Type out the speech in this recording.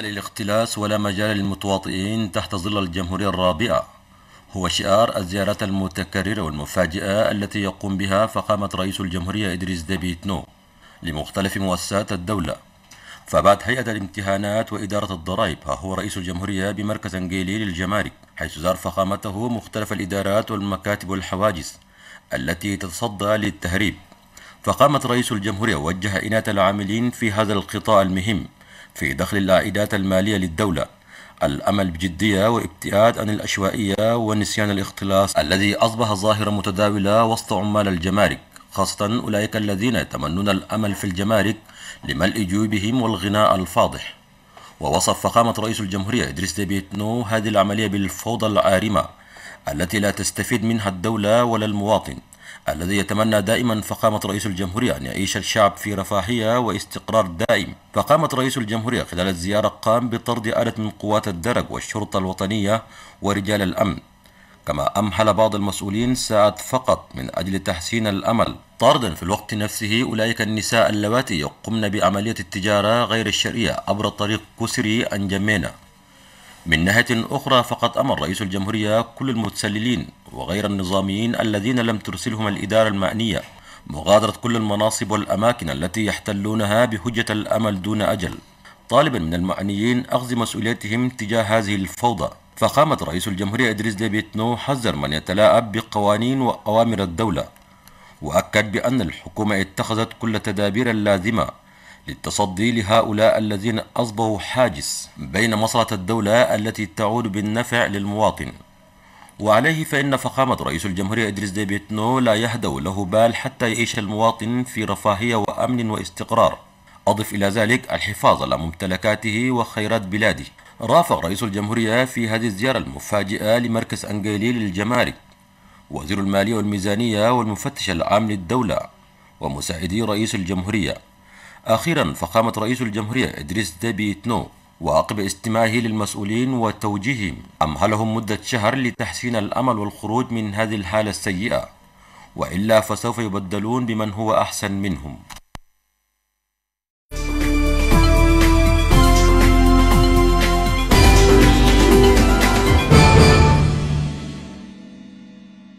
مجال للاختلاس ولا مجال للمتواطئين تحت ظل الجمهورية الرابعة هو شعار الزيارات المتكررة والمفاجئة التي يقوم بها فقامة رئيس الجمهورية إدريس ديبيتنو لمختلف مؤسسات الدولة فبعد هيئة الامتهانات وإدارة الضرائب ها هو رئيس الجمهورية بمركز أنجيلي للجمارك حيث زار فخامته مختلف الإدارات والمكاتب والحواجز التي تتصدى للتهريب فقامت رئيس الجمهورية وجه إنات العاملين في هذا القطاع المهم في دخل العائدات المالية للدولة الأمل بجدية وابتعاد عن العشوائية ونسيان الاختلاس الذي أصبح ظاهرة متداولة وسط عمال الجمارك خاصة أولئك الذين يتمنون الأمل في الجمارك لملء جيوبهم والغناء الفاضح ووصف فخامة رئيس الجمهورية إدريس ديبيتنو هذه العملية بالفوضى العارمة التي لا تستفيد منها الدولة ولا المواطن الذي يتمنى دائما فخامة رئيس الجمهورية أن يعيش الشعب في رفاهية واستقرار دائم فقامت رئيس الجمهورية خلال الزيارة قام بطرد آلة من قوات الدرج والشرطة الوطنية ورجال الأمن كما أمهل بعض المسؤولين ساعات فقط من أجل تحسين الأمل طاردا في الوقت نفسه أولئك النساء اللواتي يقمن بعملية التجارة غير الشرعية عبر طريق كسري أنجمينا من ناحية أخرى فقد أمر رئيس الجمهورية كل المتسللين وغير النظاميين الذين لم ترسلهم الإدارة المعنية مغادرة كل المناصب والأماكن التي يحتلونها بحجة الأمل دون أجل طالبا من المعنيين أخذ مسؤوليتهم تجاه هذه الفوضى فقامت رئيس الجمهورية إدريس ديبيتنو حذر من يتلاعب بقوانين وأوامر الدولة وأكد بأن الحكومة اتخذت كل التدابير اللازمة للتصدي لهؤلاء الذين أصبحوا حاجز بين مصلحة الدولة التي تعود بالنفع للمواطن وعليه فإن فخامة رئيس الجمهورية إدريس دي بيتنو لا يهدو له بال حتى يعيش المواطن في رفاهية وأمن واستقرار أضف إلى ذلك الحفاظ على ممتلكاته وخيرات بلاده رافق رئيس الجمهورية في هذه الزيارة المفاجئة لمركز أنجيلي للجمارك وزير المالية والميزانية والمفتش العام للدولة ومساعدي رئيس الجمهورية أخيرا فقامت رئيس الجمهورية إدريس ديبي تنو وعقب استماعه للمسؤولين وتوجيههم أمهلهم مدة شهر لتحسين الأمل والخروج من هذه الحالة السيئة وإلا فسوف يبدلون بمن هو أحسن منهم